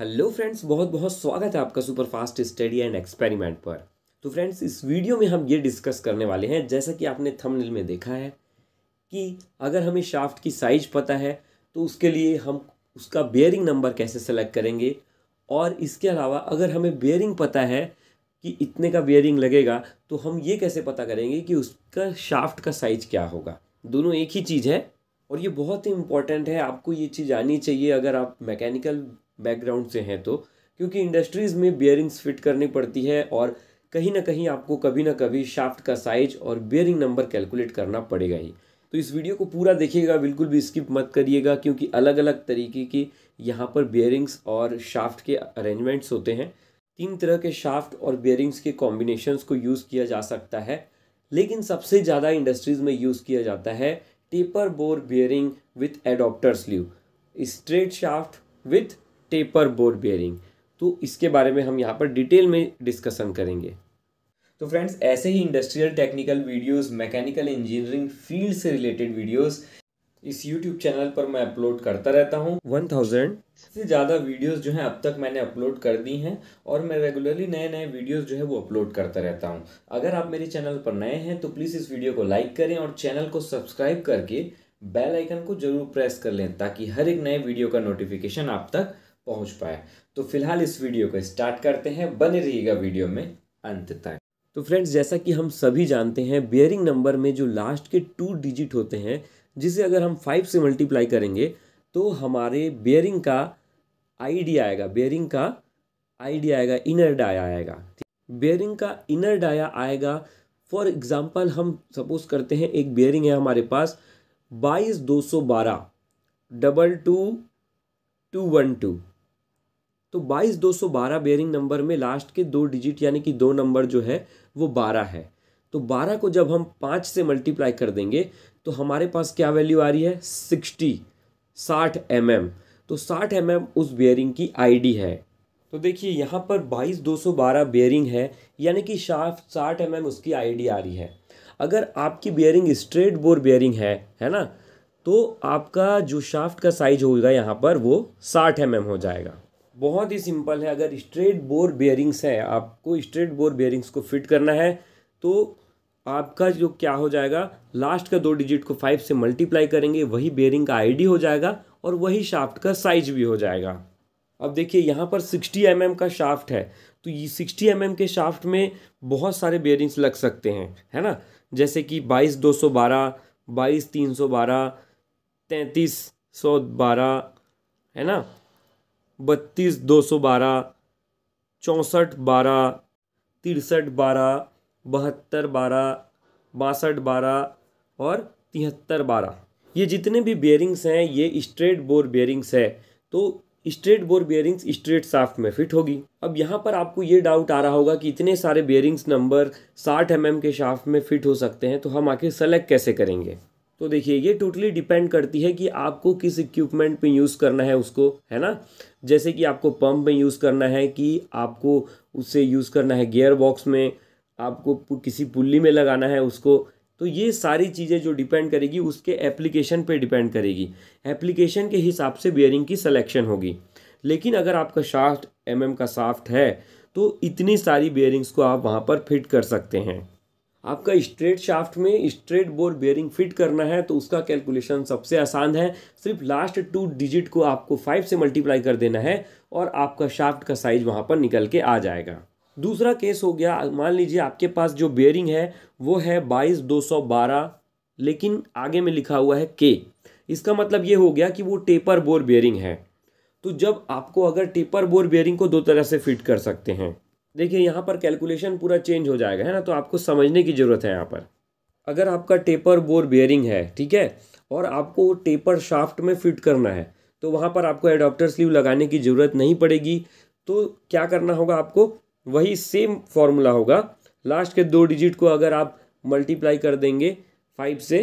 Hello friends बहुत बहुत स्वागत है आपका super fast study and experiment पर तो फ्रेंड्स इस वीडियो में हम ये डिस्कस करने वाले हैं जैसा कि आपने थंबनेल में देखा है कि अगर हमें शाफ्ट की साइज पता है तो उसके लिए हम उसका बेयरिंग नंबर कैसे सेलेक्ट करेंगे और इसके अलावा अगर हमें बेयरिंग पता है कि इतने का बेयरिंग लगेगा तो हम ये कैसे पता करेंगे कि उसका शाफ्ट का साइज क्या होगा दोनों एक ही चीज़ है और ये बहुत ही इम्पॉर्टेंट है आपको ये चीज़ आनी चाहिए अगर आप मैकेनिकल बैकग्राउंड से हैं तो क्योंकि इंडस्ट्रीज़ में बियरिंग्स फिट करनी पड़ती है और कहीं ना कहीं आपको कभी ना कभी शाफ्ट का साइज और बियरिंग नंबर कैलकुलेट करना पड़ेगा ही तो इस वीडियो को पूरा देखिएगा बिल्कुल भी स्किप मत करिएगा क्योंकि अलग अलग तरीके की यहाँ पर बियरिंग्स और शाफ्ट के अरेंजमेंट्स होते हैं तीन तरह के शाफ्ट और बियरिंग्स के कॉम्बिनेशन को यूज़ किया जा सकता है लेकिन सबसे ज़्यादा इंडस्ट्रीज़ में यूज़ किया जाता है taper bore bearing with adapter sleeve straight shaft with taper board bearing तो इसके बारे में हम यहाँ पर डिटेल में डिस्कशन करेंगे तो फ्रेंड्स ऐसे ही industrial technical videos mechanical engineering field से रिलेटेड वीडियोस इस यूट्यूब चैनल पर मैं अपलोड करता रहता हूँ वन थाउजेंड से ज़्यादा वीडियोस जो हैं अब तक मैंने अपलोड कर दी हैं और मैं रेगुलरली नए नए वीडियोस जो है वो अपलोड करता रहता हूँ अगर आप मेरे चैनल पर नए हैं तो प्लीज़ इस वीडियो को लाइक करें और चैनल को सब्सक्राइब करके बेल आइकन को जरूर प्रेस कर लें ताकि हर एक नए वीडियो का नोटिफिकेशन आप तक पहुंच पाया तो फिलहाल इस वीडियो को स्टार्ट करते हैं बने रहिएगा वीडियो में अंत तक तो फ्रेंड्स जैसा कि हम सभी जानते हैं बियरिंग नंबर में जो लास्ट के टू डिजिट होते हैं जिसे अगर हम फाइव से मल्टीप्लाई करेंगे तो हमारे बियरिंग का आईडी आएगा बियरिंग का आईडी आएगा इनर डाया आएगा बियरिंग का इनर डाया आएगा फॉर एग्ज़ाम्पल हम सपोज करते हैं एक बियरिंग है हमारे पास बाईस दो सौ बारह double two two one two तो बाईस दो सौ बारह बेयरिंग नंबर में लास्ट के दो डिजिट यानी कि दो नंबर जो है वो बारह है तो बारह को जब हम पाँच से मल्टीप्लाई कर देंगे तो हमारे पास क्या वैल्यू आ रही है सिक्सटी साठ एम mm. तो साठ एम mm उस बेयरिंग की आईडी है तो देखिए यहाँ पर बाईस दो सौ बारह बेयरिंग है यानी कि शाफ साठ एम mm उसकी आईडी आ रही है अगर आपकी बेयरिंग स्ट्रेट बोर बेयरिंग है है ना तो आपका जो शाफ्ट का साइज होगा यहाँ पर वो साठ एम mm हो जाएगा बहुत ही सिंपल है अगर स्ट्रेट बोर बेयरिंग्स है आपको स्ट्रेट बोर बेयरिंग्स को फिट करना है तो आपका जो क्या हो जाएगा लास्ट का दो डिजिट को फाइव से मल्टीप्लाई करेंगे वही बेयरिंग का आईडी हो जाएगा और वही शाफ्ट का साइज भी हो जाएगा अब देखिए यहाँ पर सिक्सटी एम mm का शाफ्ट है तो ये सिक्सटी एम एम के शाफ्ट में बहुत सारे बेयरिंग्स लग सकते हैं है ना जैसे कि बाईस दो सौ बारह बाईस तीन सौ बारह तैंतीस सौ बारह है ना बत्तीस दो सौ बारह चौंसठ बारह तिरसठ बारह बहत्तर बारह बासठ बारह और तिहत्तर बारह ये जितने भी बेयरिंग्स हैं ये स्ट्रेट बोर बेयरिंग्स है तो straight bore bearings straight shaft में फिट होगी अब यहाँ पर आपको ये डाउट आ रहा होगा कि इतने सारे बेयरिंग्स नंबर साठ एम mm के शाफ्ट में फिट हो सकते हैं तो हम आखिर सेलेक्ट कैसे करेंगे तो देखिए ये टोटली डिपेंड करती है कि आपको किस इक्विपमेंट पे यूज़ करना है उसको है ना जैसे कि आपको पंप में यूज़ करना है कि आपको उससे यूज़ करना है गियर बॉक्स में आपको किसी पुल्ली में लगाना है उसको तो ये सारी चीज़ें जो डिपेंड करेगी उसके एप्लीकेशन पे डिपेंड करेगी एप्लीकेशन के हिसाब से बियरिंग की सलेक्शन होगी लेकिन अगर आपका शाफ्ट एम का साफ्ट है तो इतनी सारी बियरिंग्स को आप वहाँ पर फिट कर सकते हैं आपका स्ट्रेट शाफ्ट में स्ट्रेट बोर बेयरिंग फिट करना है तो उसका कैलकुलेशन सबसे आसान है सिर्फ लास्ट टू डिजिट को आपको फाइव से मल्टीप्लाई कर देना है और आपका शाफ्ट का साइज वहाँ पर निकल के आ जाएगा दूसरा केस हो गया मान लीजिए आपके पास जो बेयरिंग है वो है बाईस दो सौ बारह लेकिन आगे में लिखा हुआ है के इसका मतलब ये हो गया कि वो टेपर बोर बेयरिंग है तो जब आपको अगर टेपर बोर बेयरिंग को दो तरह से फिट कर सकते हैं देखिए यहाँ पर कैलकुलेशन पूरा चेंज हो जाएगा है ना तो आपको समझने की ज़रूरत है यहाँ पर अगर आपका टेपर बोर बेयरिंग है ठीक है और आपको टेपर शाफ्ट में फिट करना है तो वहाँ पर आपको एडॉप्टर स्लीव लगाने की ज़रूरत नहीं पड़ेगी तो क्या करना होगा आपको वही सेम फॉर्मूला होगा लास्ट के दो डिजिट को अगर आप मल्टीप्लाई कर देंगे फाइव से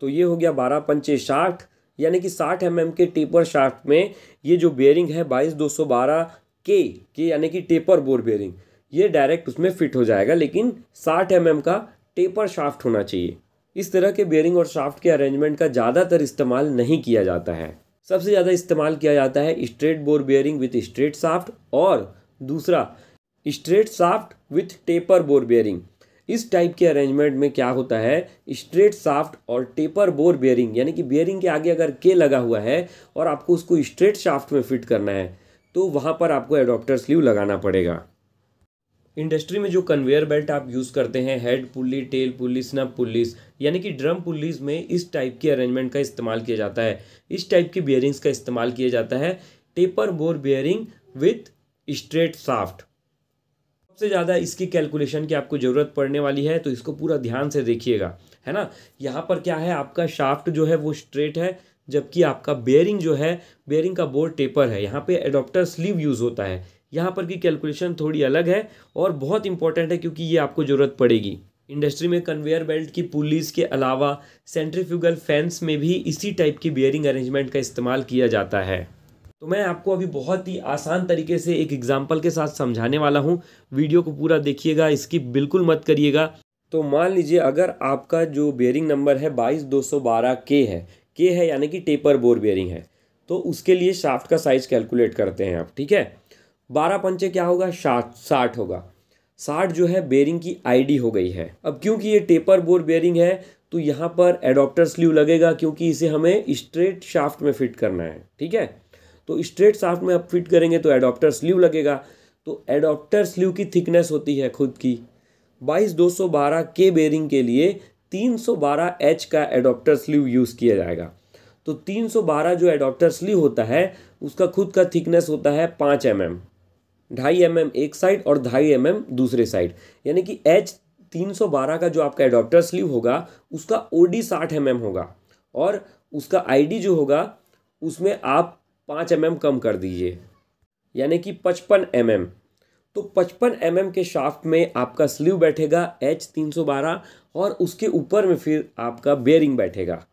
तो ये हो गया बारह पंचे साठ यानी कि साठ एम mm के टेपर शाफ्ट में ये जो बेयरिंग है बाईस दो सौ बारह के के यानी कि टेपर बोर बेयरिंग ये डायरेक्ट उसमें फिट हो जाएगा लेकिन साठ एम mm का टेपर शाफ्ट होना चाहिए इस तरह के बेयरिंग और शाफ्ट के अरेंजमेंट का ज़्यादातर इस्तेमाल नहीं किया जाता है सबसे ज़्यादा इस्तेमाल किया जाता है straight bore bearing with straight shaft और दूसरा straight shaft with taper bore bearing इस टाइप के अरेंजमेंट में क्या होता है स्ट्रेट शाफ्ट और टेपर बोर बेयरिंग यानी कि बेयरिंग के आगे अगर के लगा हुआ है और आपको उसको स्ट्रेट शाफ्ट में फिट करना है तो वहाँ पर आपको एडोप्टर स्लीव लगाना पड़ेगा इंडस्ट्री में जो कन्वेयर बेल्ट आप यूज़ करते हैं head pulley tail pulley snub pulleys यानी कि ड्रम पुलिस में इस टाइप के अरेंजमेंट का इस्तेमाल किया जाता है इस टाइप की बियरिंग्स का इस्तेमाल किया जाता है taper bore bearing with straight shaft सबसे ज़्यादा इसकी कैलकुलेशन की आपको ज़रूरत पड़ने वाली है तो इसको पूरा ध्यान से देखिएगा है ना यहाँ पर क्या है आपका शाफ्ट जो है वो स्ट्रेट है जबकि आपका बेयरिंग जो है बेयरिंग का बोर्ड टेपर है यहाँ पे एडोप्टर स्लीव यूज़ होता है यहाँ पर की कैलकुलेशन थोड़ी अलग है और बहुत इंपॉर्टेंट है क्योंकि ये आपको ज़रूरत पड़ेगी इंडस्ट्री में कन्वेयर बेल्ट की पुलिस के अलावा सेंट्रीफ्यूगल फैंस में भी इसी टाइप की बियरिंग अरेंजमेंट का इस्तेमाल किया जाता है तो मैं आपको अभी बहुत ही आसान तरीके से एक एग्जाम्पल के साथ समझाने वाला हूँ वीडियो को पूरा देखिएगा इसकी बिल्कुल मत करिएगा तो मान लीजिए अगर आपका जो बेयरिंग नंबर है बाईस दो सौ बारह के है के है यानी कि टेपर बोर बेयरिंग है तो उसके लिए शाफ्ट का साइज कैलकुलेट करते हैं आप ठीक है बारह पंचे क्या होगा साठ साठ होगा साठ जो है बेरिंग की आईडी हो गई है अब क्योंकि ये टेपर बोर बेरिंग है तो यहाँ पर एडोप्टर स्लीव लगेगा क्योंकि इसे हमें स्ट्रेट शाफ्ट में फिट करना है ठीक है तो स्ट्रेट शाफ्ट में आप फिट करेंगे तो एडोप्टर स्लीव लगेगा तो एडोप्टर स्लीव की थिकनेस होती है खुद की बाईस दो सौ बारह के बेरिंग के लिए तीन सौ बारह एच का एडोप्टर स्लीव यूज़ किया जाएगा तो तीन सौ बारह जो एडोप्टर स्लीव होता है उसका खुद का थिकनेस होता है पाँच एम एम ढाई एम mm एक साइड और ढाई एम mm दूसरे साइड यानी कि एच तीन सौ बारह का जो आपका एडोप्टर स्लीव होगा उसका ओ डी साठ एम mm होगा और उसका आईडी जो होगा उसमें आप पाँच एम mm कम कर दीजिए यानी कि पचपन एम mm. तो पचपन एम mm के शाफ्ट में आपका स्लीव बैठेगा एच तीन सौ बारह और उसके ऊपर में फिर आपका बेयरिंग बैठेगा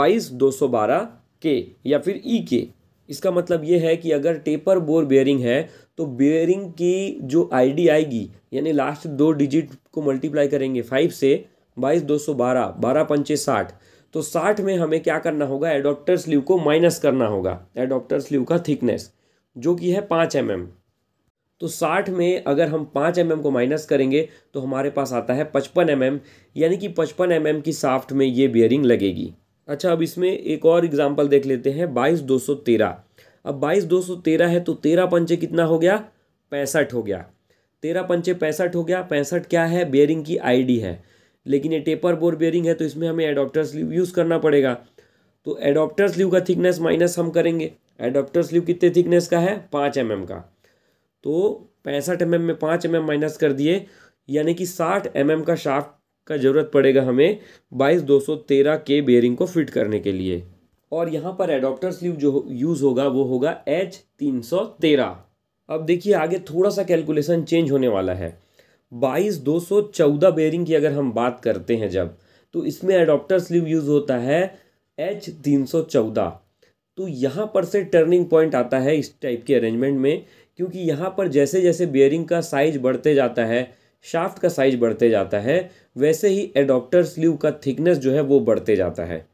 बाईस दो सौ बारह के या फिर ई e के इसका मतलब ये है कि अगर टेपर बोर बेयरिंग है तो बेयरिंग की जो आईडी आएगी यानी लास्ट दो डिजिट को मल्टीप्लाई करेंगे फाइव से बाईस दो सौ बारह बारह पंचे साठ तो साठ में हमें क्या करना होगा एडोप्टर स्लीव को माइनस करना होगा एडोप्टर स्लीव का थिकनेस जो कि है पाँच एम mm. तो साठ में अगर हम पाँच एम mm को माइनस करेंगे तो हमारे पास आता है पचपन एम mm, यानी कि पचपन एम mm की साफ्ट में ये बियरिंग लगेगी अच्छा अब इसमें एक और एग्जाम्पल देख लेते हैं बाईस दो सौ तेरह अब बाईस दो सौ तेरह है तो तेरह पंचे कितना हो गया पैंसठ हो गया तेरह पंचे पैंसठ हो गया पैंसठ क्या है बेयरिंग की आईडी है लेकिन ये टेपर बोर बेयरिंग है तो इसमें हमें एडोप्टर स्लीव यूज़ करना पड़ेगा तो एडोप्टर स्लीव का थिकनेस माइनस हम करेंगे एडोप्टर स्लीव कितने थिकनेस का है पाँच एम mm का तो पैंसठ एम mm में पाँच एम mm माइनस कर दिए यानी कि साठ एम mm का शाफ्ट का ज़रूरत पड़ेगा हमें बाईस दो सौ तेरह के बेयरिंग को फिट करने के लिए और यहाँ पर एडोप्टर स्लीव जो यूज़ होगा वो होगा एच तीन सौ तेरह अब देखिए आगे थोड़ा सा कैलकुलेशन चेंज होने वाला है बाईस दो सौ चौदह बेयरिंग की अगर हम बात करते हैं जब तो इसमें एडोप्टर स्लीव यूज़ होता है एच तीन सौ चौदह तो यहाँ पर से टर्निंग पॉइंट आता है इस टाइप के अरेंजमेंट में क्योंकि यहाँ पर जैसे जैसे बेयरिंग का साइज बढ़ते जाता है शाफ्ट का साइज बढ़ते जाता है वैसे ही एडोप्टर स्लीव का थिकनेस जो है वो बढ़ते जाता है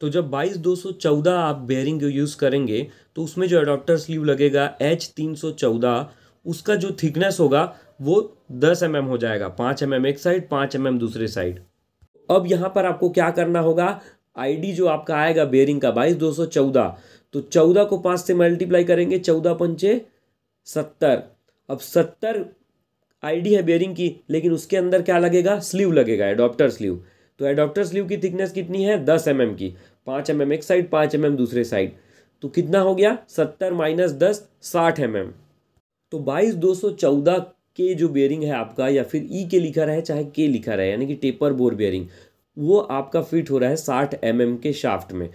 तो जब बाईस दो आप बेयरिंग यूज़ करेंगे तो उसमें जो एडोप्टर स्लीव लगेगा एच तीन उसका जो थिकनेस होगा वो 10 एम mm हो जाएगा 5 एम mm एक साइड 5 एम mm दूसरे साइड अब यहाँ पर आपको क्या करना होगा आईडी जो आपका आएगा बेयरिंग का बाईस दो तो चौदह को पाँच से मल्टीप्लाई करेंगे चौदह पंचे सत्तर अब सत्तर आईडी है बेयरिंग की लेकिन उसके अंदर क्या लगेगा स्लीव लगेगा एडोप्टर स्लीव तो एडोप्टर स्लीव की थिकनेस कितनी है दस एम mm की पाँच एम mm एक साइड पाँच एम mm दूसरे साइड तो कितना हो गया सत्तर माइनस दस साठ एम तो बाईस दो सौ चौदह के जो बेयरिंग है आपका या फिर ई e के लिखा रहे चाहे के लिखा रहे यानी कि टेपर बोर बेयरिंग वो आपका फिट हो रहा है साठ एम mm के शाफ्ट में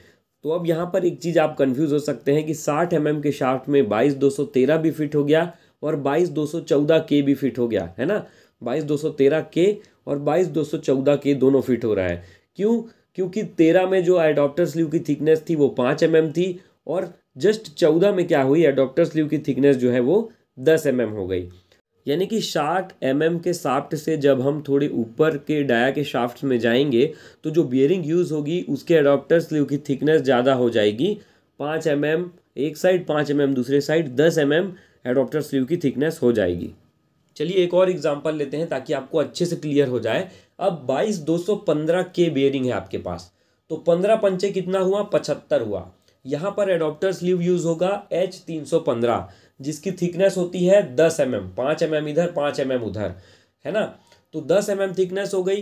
तो अब यहाँ पर एक चीज़ आप कंफ्यूज हो सकते हैं कि साठ एम mm के शाफ्ट में बाईस दो सौ तेरह भी फिट हो गया और बाईस दो सौ चौदह के भी फिट हो गया है ना बाईस दो सौ तेरह के और बाईस दो सौ चौदह के दोनों फिट हो रहा है क्यों क्योंकि तेरह में जो एडोप्टर स्लीव की थिकनेस थी वो पाँच एम mm थी और जस्ट चौदह में क्या हुई एडोप्टर स्लीव की थिकनेस जो है वो दस एम mm हो गई यानी कि शार्ट एम mm के साफ्ट से जब हम थोड़े ऊपर के डाया के शाफ्ट में जाएंगे तो जो बियरिंग यूज़ होगी उसके एडोप्टर स्लीव की थिकनेस ज़्यादा हो जाएगी पाँच एम mm, एक साइड पाँच एम mm, दूसरे साइड दस एम mm, एडोप्टर स्लीव की थिकनेस हो जाएगी चलिए एक और एग्जाम्पल लेते हैं ताकि आपको अच्छे से क्लियर हो जाए अब बाईस दो सौ पंद्रह के बेयरिंग है आपके पास तो पंद्रह पंचे कितना हुआ पचहत्तर हुआ यहाँ पर एडोप्टर स्लीव यूज़ होगा एच तीन सौ पंद्रह जिसकी थिकनेस होती है दस एम एम पाँच एम एम इधर पाँच एम एम उधर है ना तो दस एम एम थिकनेस हो गई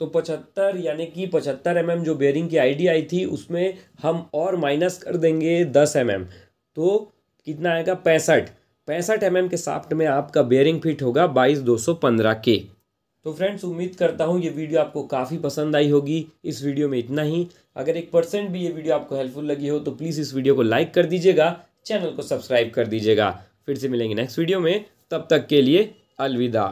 तो पचहत्तर यानी कि पचहत्तर एम एम जो बेयरिंग की आईडी आई थी उसमें हम और माइनस कर देंगे दस एम एम तो कितना आएगा पैंसठ पैंसठ एम के साफ्ट में आपका बेयरिंग फिट होगा बाईस दो सौ पंद्रह के तो फ्रेंड्स उम्मीद करता हूँ ये वीडियो आपको काफ़ी पसंद आई होगी इस वीडियो में इतना ही अगर एक परसेंट भी ये वीडियो आपको हेल्पफुल लगी हो तो प्लीज़ इस वीडियो को लाइक कर दीजिएगा चैनल को सब्सक्राइब कर दीजिएगा फिर से मिलेंगे नेक्स्ट वीडियो में तब तक के लिए अलविदा